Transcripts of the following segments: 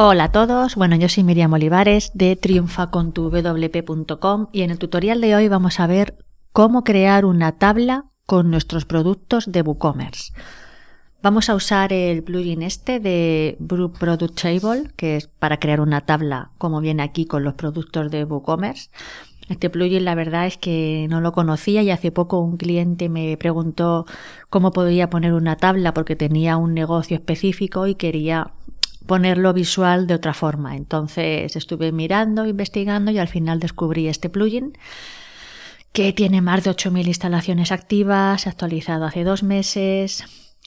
Hola a todos, bueno yo soy Miriam Olivares de triunfacontuwp.com y en el tutorial de hoy vamos a ver cómo crear una tabla con nuestros productos de WooCommerce. Vamos a usar el plugin este de Product Table, que es para crear una tabla como viene aquí con los productos de WooCommerce. Este plugin la verdad es que no lo conocía y hace poco un cliente me preguntó cómo podía poner una tabla porque tenía un negocio específico y quería ponerlo visual de otra forma. Entonces estuve mirando, investigando y al final descubrí este plugin que tiene más de 8.000 instalaciones activas, se ha actualizado hace dos meses,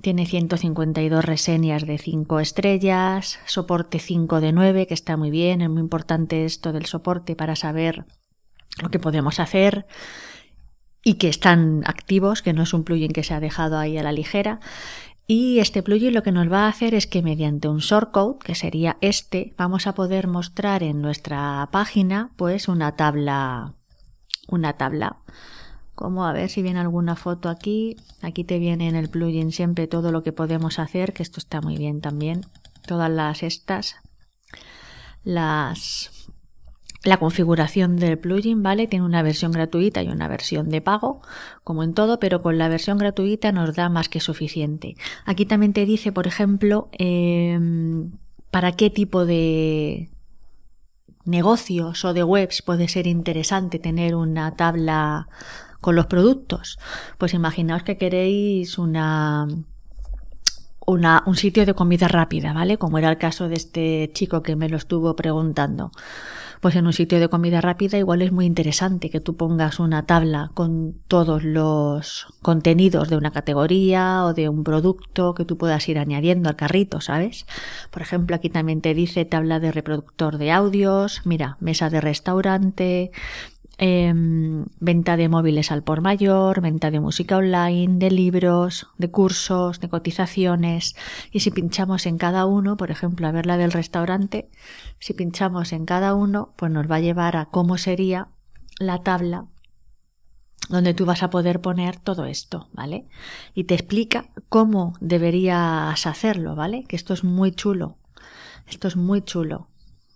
tiene 152 reseñas de 5 estrellas, soporte 5 de 9, que está muy bien, es muy importante esto del soporte para saber lo que podemos hacer y que están activos, que no es un plugin que se ha dejado ahí a la ligera. Y este plugin lo que nos va a hacer es que mediante un shortcode, que sería este, vamos a poder mostrar en nuestra página pues una tabla, una tabla. Como a ver si viene alguna foto aquí. Aquí te viene en el plugin siempre todo lo que podemos hacer, que esto está muy bien también. Todas las estas, las la configuración del plugin, ¿vale? Tiene una versión gratuita y una versión de pago, como en todo, pero con la versión gratuita nos da más que suficiente. Aquí también te dice, por ejemplo, em, para qué tipo de negocios o de webs puede ser interesante tener una tabla con los productos. Pues imaginaos que queréis una, un sitio de comida rápida, ¿vale? Como era el caso de este chico que me lo estuvo preguntando pues en un sitio de comida rápida igual es muy interesante que tú pongas una tabla con todos los contenidos de una categoría o de un producto que tú puedas ir añadiendo al carrito, ¿sabes? Por ejemplo, aquí también te dice tabla de reproductor de audios, mira, mesa de restaurante, Em, venta de móviles al por mayor, venta de música online, de libros, de cursos, de cotizaciones. Y si pinchamos en cada uno, por ejemplo, a ver la del restaurante, si pinchamos en cada uno, pues nos va a llevar a cómo sería la tabla donde tú vas a poder poner todo esto, ¿vale? Y te explica cómo deberías hacerlo, ¿vale? Que esto es muy chulo. Esto es muy chulo.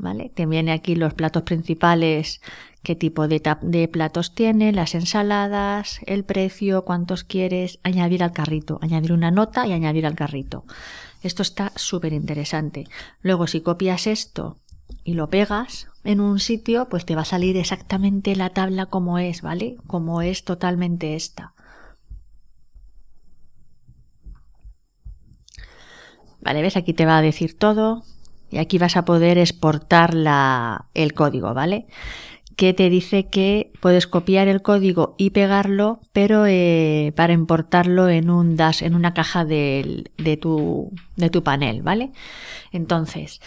¿Vale? Te viene aquí los platos principales qué tipo de, platos tiene, las ensaladas, el precio, cuántos quieres, añadir al carrito, añadir una nota y añadir al carrito. Esto está súper interesante. Luego, si copias esto y lo pegas en un sitio, pues te va a salir exactamente la tabla como es, ¿vale? Como es totalmente esta. Vale, ves, aquí te va a decir todo y aquí vas a poder exportar la, el código, ¿vale? que te dice que puedes copiar el código y pegarlo, pero eh, para importarlo en un dash, en una caja de, tu, de tu panel, ¿vale? Entonces,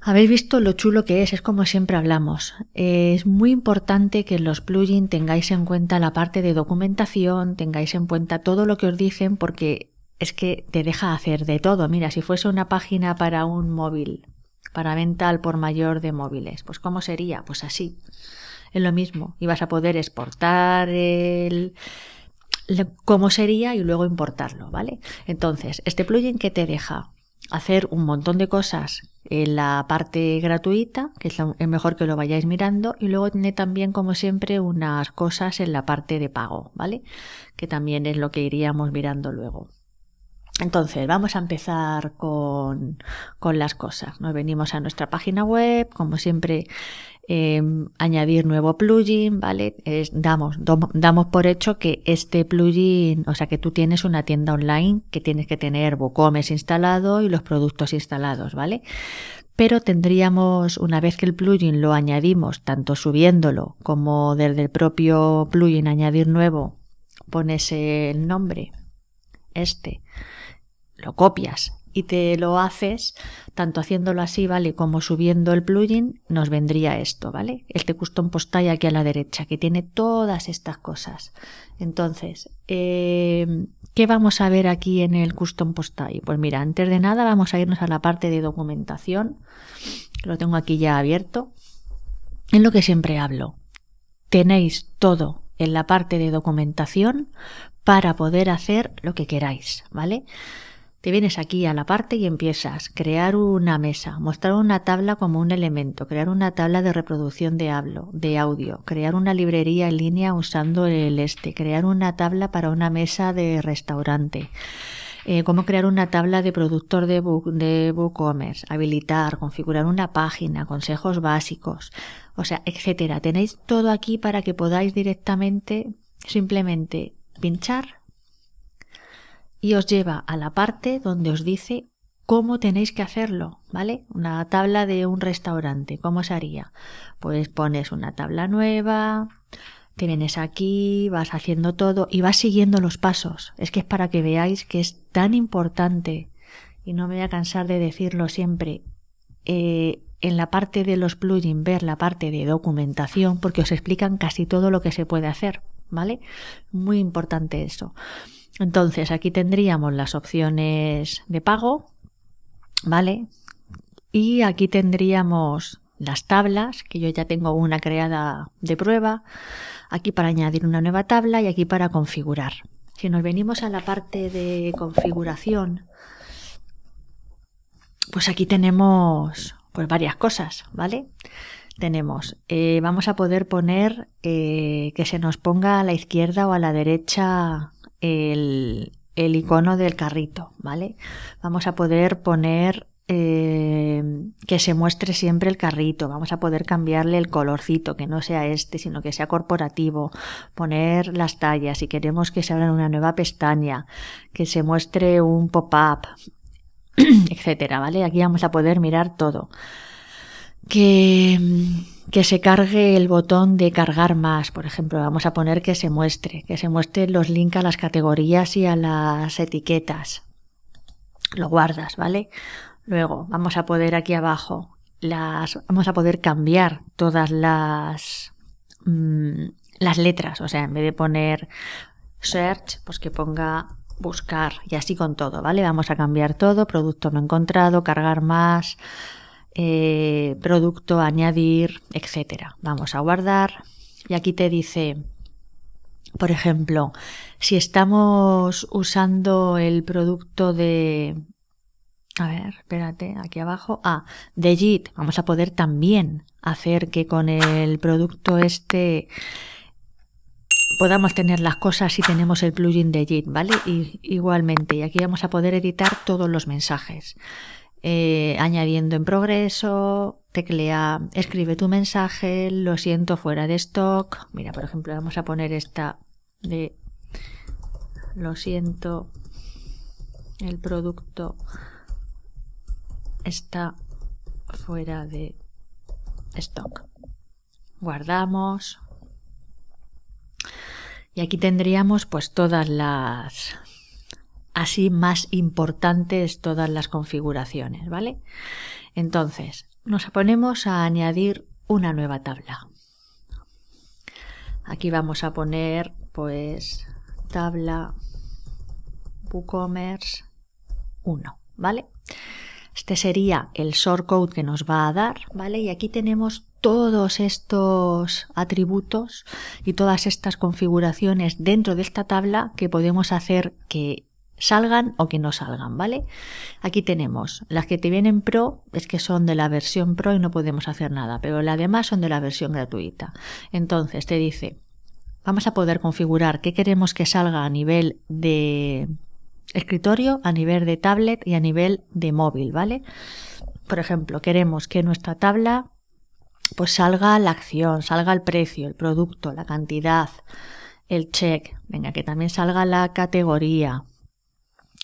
habéis visto lo chulo que es, es como siempre hablamos. Eh, es muy importante que en los plugins tengáis en cuenta la parte de documentación, tengáis en cuenta todo lo que os dicen, porque es que te deja hacer de todo. Mira, si fuese una página para un móvil para venta al por mayor de móviles. Pues ¿cómo sería? Pues así. Es lo mismo. Y vas a poder exportar el, cómo sería y luego importarlo, ¿vale? Entonces, este plugin que te deja hacer un montón de cosas en la parte gratuita, que es, es mejor que lo vayáis mirando, y luego tiene también, como siempre, unas cosas en la parte de pago, ¿vale? Que también es lo que iríamos mirando luego. Entonces, vamos a empezar con, las cosas. Nos venimos a nuestra página web, como siempre, em, añadir nuevo plugin, ¿vale? damos, damos por hecho que este plugin, o sea, que tú tienes una tienda online que tienes que tener WooCommerce instalado y los productos instalados, ¿vale? Pero tendríamos, una vez que el plugin lo añadimos, tanto subiéndolo como desde el propio plugin añadir nuevo, pones el nombre, este, lo copias y te lo haces, tanto haciéndolo así, ¿vale? Como subiendo el plugin, nos vendría esto, ¿vale? Este custom post aquí a la derecha, que tiene todas estas cosas. Entonces, em, ¿qué vamos a ver aquí en el custom post Pues mira, antes de nada vamos a irnos a la parte de documentación, lo tengo aquí ya abierto. Es lo que siempre hablo. Tenéis todo en la parte de documentación para poder hacer lo que queráis, ¿vale? Te vienes aquí a la parte y empiezas. Crear una mesa, mostrar una tabla como un elemento, crear una tabla de reproducción de, hablo, de audio, crear una librería en línea usando el este, crear una tabla para una mesa de restaurante. Eh, cómo crear una tabla de productor de, book, de habilitar, configurar una página, consejos básicos, o sea, etcétera. Tenéis todo aquí para que podáis directamente, simplemente pinchar y os lleva a la parte donde os dice cómo tenéis que hacerlo, ¿vale? Una tabla de un restaurante, ¿cómo se haría? Pues pones una tabla nueva, te vienes aquí, vas haciendo todo y vas siguiendo los pasos. Es que es para que veáis que es tan importante, y no me voy a cansar de decirlo siempre, eh, en la parte de los plugins ver la parte de documentación porque os explican casi todo lo que se puede hacer, ¿vale? Muy importante eso. Entonces aquí tendríamos las opciones de pago, ¿vale? Y aquí tendríamos las tablas, que yo ya tengo una creada de prueba, aquí para añadir una nueva tabla y aquí para configurar. Si nos venimos a la parte de configuración, pues aquí tenemos pues varias cosas, ¿vale? Tenemos, eh, vamos a poder poner eh, que se nos ponga a la izquierda o a la derecha el, icono del carrito, ¿vale? Vamos a poder poner eh, que se muestre siempre el carrito, vamos a poder cambiarle el colorcito, que no sea este, sino que sea corporativo, poner las tallas, si queremos que se abra una nueva pestaña, que se muestre un pop-up, etcétera, ¿vale? Aquí vamos a poder mirar todo. Que que se cargue el botón de cargar más, por ejemplo, vamos a poner que se muestre, que se muestre los links a las categorías y a las etiquetas. Lo guardas, ¿vale? Luego vamos a poder aquí abajo las vamos a poder cambiar todas las mm, las letras, o sea, en vez de poner search, pues que ponga buscar y así con todo, ¿vale? Vamos a cambiar todo, producto no encontrado, cargar más, eh, producto, añadir, etcétera. Vamos a guardar y aquí te dice, por ejemplo, si estamos usando el producto de... A ver, espérate, aquí abajo. Ah, de JIT. Vamos a poder también hacer que con el producto este podamos tener las cosas si tenemos el plugin de JIT, ¿vale? Y, igualmente, y aquí vamos a poder editar todos los mensajes. Eh, añadiendo en progreso, teclea, escribe tu mensaje, lo siento fuera de stock. Mira, por ejemplo, vamos a poner esta de lo siento, el producto está fuera de stock. Guardamos. Y aquí tendríamos pues todas las así más importantes todas las configuraciones, ¿vale? Entonces, nos ponemos a añadir una nueva tabla. Aquí vamos a poner, pues, tabla WooCommerce 1, ¿vale? Este sería el code que nos va a dar, ¿vale? Y aquí tenemos todos estos atributos y todas estas configuraciones dentro de esta tabla que podemos hacer que salgan o que no salgan, ¿vale? Aquí tenemos las que te vienen pro, es que son de la versión pro y no podemos hacer nada, pero las demás son de la versión gratuita. Entonces te dice, vamos a poder configurar qué queremos que salga a nivel de escritorio, a nivel de tablet y a nivel de móvil, ¿vale? Por ejemplo, queremos que nuestra tabla pues salga la acción, salga el precio, el producto, la cantidad, el check, venga, que también salga la categoría,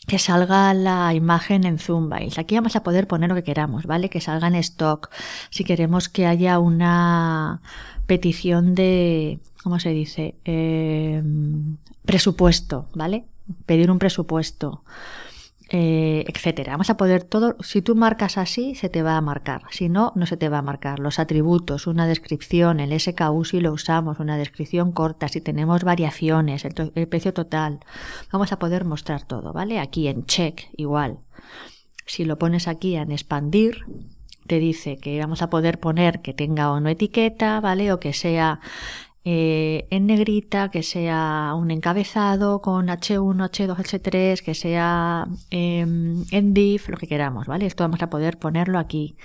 que salga la imagen en Zoom Aquí vamos a poder poner lo que queramos, ¿vale? Que salga en stock. Si queremos que haya una petición de, ¿cómo se dice? Em, presupuesto, ¿vale? Pedir un presupuesto. Eh, etcétera. Vamos a poder todo. Si tú marcas así, se te va a marcar. Si no, no se te va a marcar. Los atributos, una descripción, el SKU si lo usamos, una descripción corta, si tenemos variaciones, el, el precio total. Vamos a poder mostrar todo, ¿vale? Aquí en check, igual. Si lo pones aquí en expandir, te dice que vamos a poder poner que tenga o no etiqueta, ¿vale? O que sea eh, en negrita, que sea un encabezado con H1, H2, H3, que sea em, en div, lo que queramos, ¿vale? Esto vamos a poder ponerlo aquí.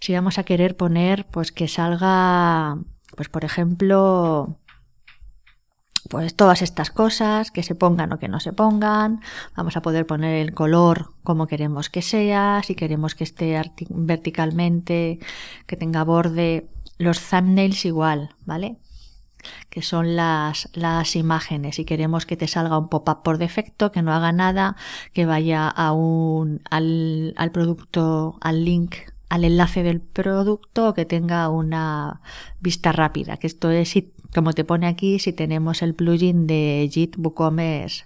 Si vamos a querer poner, pues que salga, pues por ejemplo, pues todas estas cosas, que se pongan o que no se pongan, vamos a poder poner el color como queremos que sea, si queremos que esté verticalmente, que tenga borde, los thumbnails igual, ¿vale? que son las, las imágenes y queremos que te salga un pop-up por defecto, que no haga nada, que vaya a un, al, al producto, al link al enlace del producto que tenga una vista rápida, que esto es como te pone aquí si tenemos el plugin de JIT WooCommerce,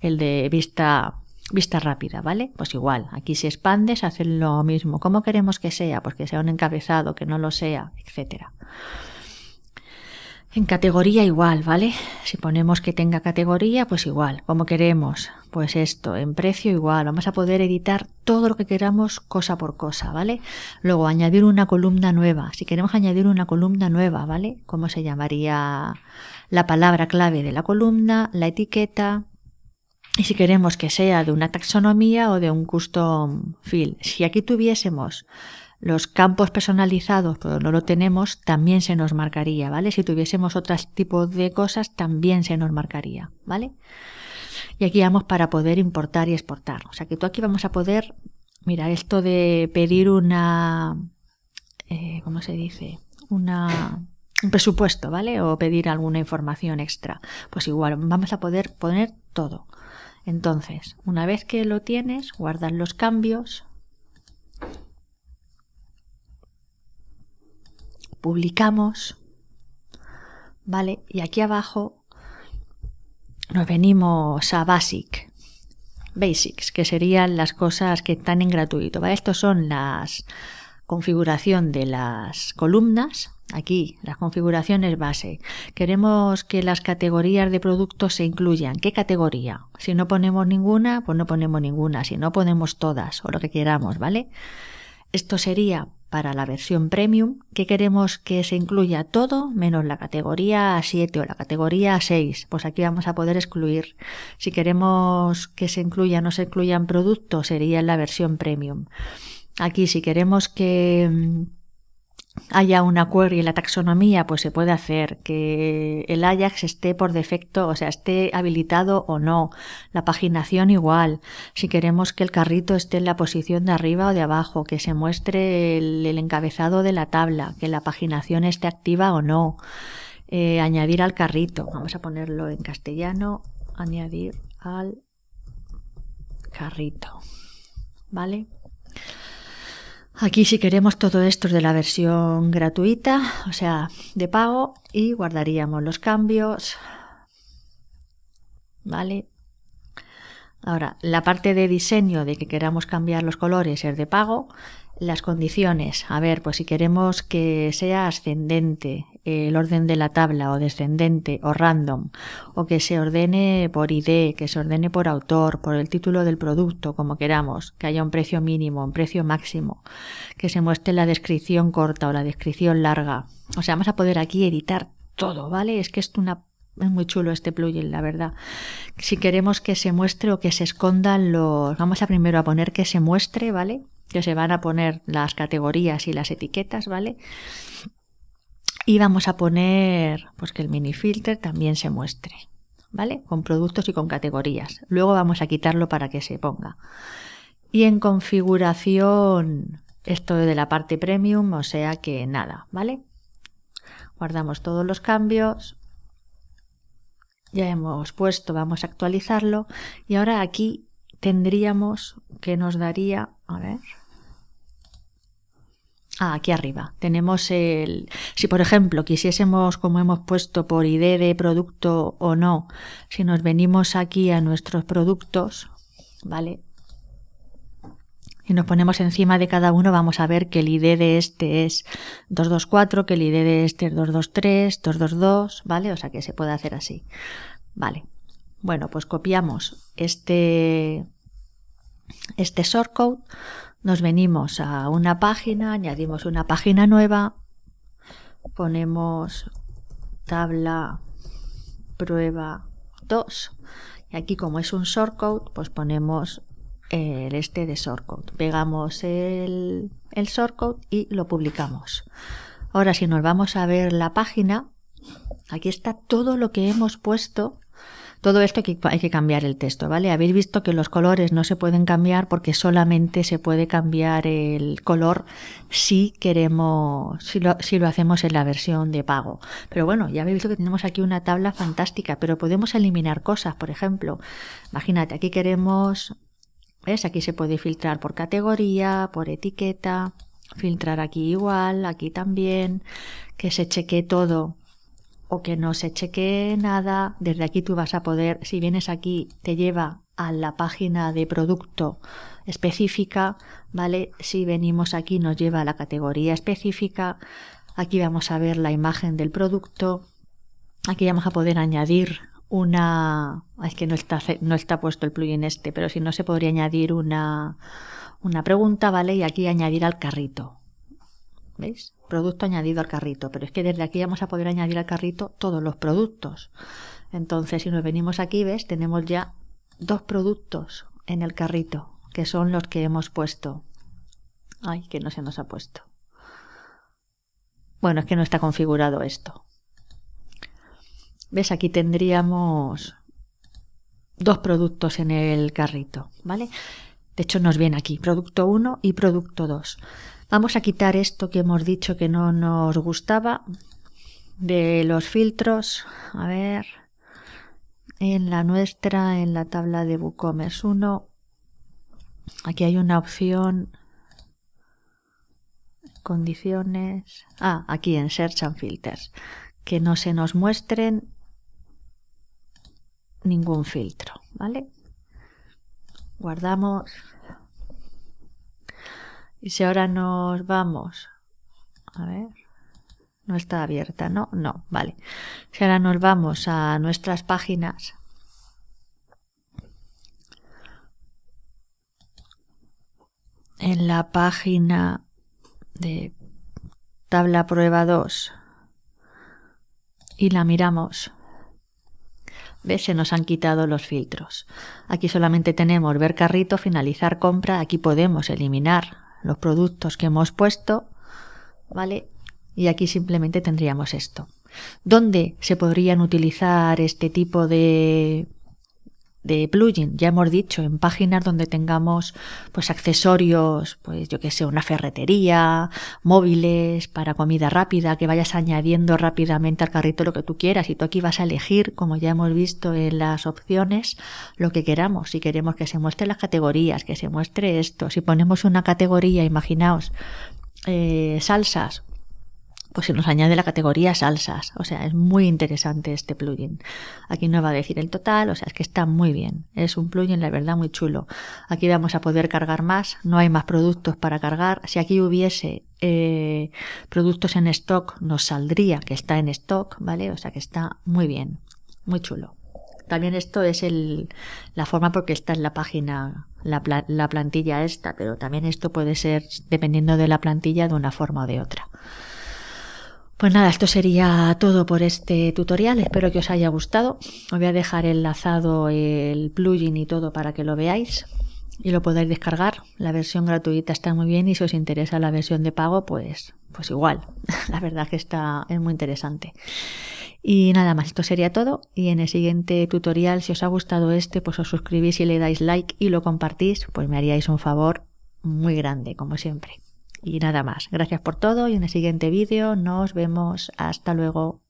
el de vista vista rápida, ¿vale? Pues igual, aquí si expandes hacen lo mismo. ¿Cómo queremos que sea? Pues que sea un encabezado, que no lo sea, etcétera. En categoría igual, ¿vale? Si ponemos que tenga categoría, pues igual, como queremos. Pues esto, en precio igual. Vamos a poder editar todo lo que queramos cosa por cosa, ¿vale? Luego añadir una columna nueva. Si queremos añadir una columna nueva, ¿vale? ¿Cómo se llamaría la palabra clave de la columna, la etiqueta? Y si queremos que sea de una taxonomía o de un custom field. Si aquí tuviésemos los campos personalizados, pero no lo tenemos, también se nos marcaría, ¿vale? Si tuviésemos otros tipos de cosas, también se nos marcaría, ¿vale? Y aquí vamos para poder importar y exportar. O sea que tú aquí vamos a poder, mira, esto de pedir una, eh, ¿cómo se dice? Una, un presupuesto, ¿vale? O pedir alguna información extra. Pues igual, vamos a poder poner todo. Entonces, una vez que lo tienes, guardas los cambios, publicamos, ¿vale? Y aquí abajo nos venimos a Basic, Basics, que serían las cosas que están en gratuito, ¿vale? Estos son las configuración de las columnas, aquí las configuraciones base. Queremos que las categorías de productos se incluyan. ¿Qué categoría? Si no ponemos ninguna, pues no ponemos ninguna. Si no, ponemos todas o lo que queramos, ¿vale? Esto sería para la versión premium que queremos que se incluya todo menos la categoría 7 o la categoría 6. Pues aquí vamos a poder excluir. Si queremos que se incluya o no se incluyan productos sería en la versión premium. Aquí si queremos que mm, haya una query en la taxonomía, pues se puede hacer que el Ajax esté por defecto, o sea, esté habilitado o no, la paginación igual, si queremos que el carrito esté en la posición de arriba o de abajo, que se muestre el, encabezado de la tabla, que la paginación esté activa o no, eh, añadir al carrito, vamos a ponerlo en castellano, añadir al carrito, ¿vale? Aquí si queremos todo esto es de la versión gratuita, o sea, de pago, y guardaríamos los cambios. ¿Vale? Ahora, la parte de diseño de que queramos cambiar los colores es de pago. Las condiciones, a ver, pues si queremos que sea ascendente el orden de la tabla o descendente o random o que se ordene por ID, que se ordene por autor, por el título del producto, como queramos, que haya un precio mínimo, un precio máximo, que se muestre la descripción corta o la descripción larga. O sea, vamos a poder aquí editar todo, ¿vale? Es que es una es muy chulo este plugin, la verdad. Si queremos que se muestre o que se escondan los... Vamos a primero a poner que se muestre, ¿vale? Que se van a poner las categorías y las etiquetas, ¿vale? Y vamos a poner pues, que el mini filter también se muestre, ¿vale? Con productos y con categorías. Luego vamos a quitarlo para que se ponga. Y en configuración, esto de la parte premium, o sea que nada, ¿vale? Guardamos todos los cambios. Ya hemos puesto, vamos a actualizarlo. Y ahora aquí tendríamos que nos daría, a ver, Aquí arriba tenemos el. Si por ejemplo quisiésemos, como hemos puesto por ID de producto o no, si nos venimos aquí a nuestros productos, ¿vale? y nos ponemos encima de cada uno, vamos a ver que el ID de este es 224, que el ID de este es 223, 222, ¿vale? O sea que se puede hacer así. Vale. Bueno, pues copiamos este, este shortcode, nos venimos a una página, añadimos una página nueva, ponemos tabla prueba 2 y aquí como es un shortcode pues ponemos el este de shortcode pegamos el, el shortcode y lo publicamos ahora si nos vamos a ver la página aquí está todo lo que hemos puesto todo esto hay que, cambiar el texto, ¿vale? Habéis visto que los colores no se pueden cambiar porque solamente se puede cambiar el color si queremos, si lo, hacemos en la versión de pago. Pero bueno, ya habéis visto que tenemos aquí una tabla fantástica, pero podemos eliminar cosas, por ejemplo. Imagínate, aquí queremos, ¿ves? Aquí se puede filtrar por categoría, por etiqueta, filtrar aquí igual, aquí también, que se cheque todo o que no se chequee nada. Desde aquí tú vas a poder, si vienes aquí, te lleva a la página de producto específica, ¿vale? Si venimos aquí nos lleva a la categoría específica. Aquí vamos a ver la imagen del producto. Aquí vamos a poder añadir una... Es que no está, no está puesto el plugin este, pero si no se podría añadir una, una pregunta, ¿vale? Y aquí añadir al carrito. ¿Veis? producto añadido al carrito, pero es que desde aquí vamos a poder añadir al carrito todos los productos. Entonces, si nos venimos aquí, ves, tenemos ya dos productos en el carrito, que son los que hemos puesto. Ay, que no se nos ha puesto. Bueno, es que no está configurado esto. ¿Ves? Aquí tendríamos dos productos en el carrito, ¿vale? De hecho, nos viene aquí, producto 1 y producto 2. Vamos a quitar esto que hemos dicho que no nos gustaba de los filtros. A ver, en la nuestra, en la tabla de WooCommerce 1, aquí hay una opción condiciones. Ah, aquí en Search and Filters. Que no se nos muestren ningún filtro, ¿vale? Guardamos y si ahora nos vamos, a ver, no está abierta, ¿no? No, vale. Si ahora nos vamos a nuestras páginas, en la página de tabla prueba 2 y la miramos, ¿Ves? Se nos han quitado los filtros. Aquí solamente tenemos ver carrito, finalizar compra. Aquí podemos eliminar los productos que hemos puesto, ¿vale? Y aquí simplemente tendríamos esto. ¿Dónde se podrían utilizar este tipo de de plugin, ya hemos dicho, en páginas donde tengamos pues accesorios, pues yo que sé, una ferretería, móviles para comida rápida, que vayas añadiendo rápidamente al carrito lo que tú quieras y tú aquí vas a elegir, como ya hemos visto en las opciones, lo que queramos, si queremos que se muestren las categorías, que se muestre esto, si ponemos una categoría, imaginaos, eh, salsas, pues se nos añade la categoría salsas. O sea, es muy interesante este plugin. Aquí no va a decir el total, o sea, es que está muy bien. Es un plugin, la verdad, muy chulo. Aquí vamos a poder cargar más, no hay más productos para cargar. Si aquí hubiese eh, productos en stock, nos saldría que está en stock, ¿vale? O sea, que está muy bien, muy chulo. También esto es la forma porque está en la página, la, la plantilla esta, pero también esto puede ser, dependiendo de la plantilla, de una forma o de otra. Pues nada, esto sería todo por este tutorial. Espero que os haya gustado. Os voy a dejar enlazado el plugin y todo para que lo veáis y lo podáis descargar. La versión gratuita está muy bien y si os interesa la versión de pago, pues, pues igual. la verdad que está, es muy interesante. Y nada más, esto sería todo. Y en el siguiente tutorial, si os ha gustado este, pues os suscribís y le dais like y lo compartís, pues me haríais un favor muy grande, como siempre y nada más. Gracias por todo y en el siguiente vídeo nos vemos. Hasta luego.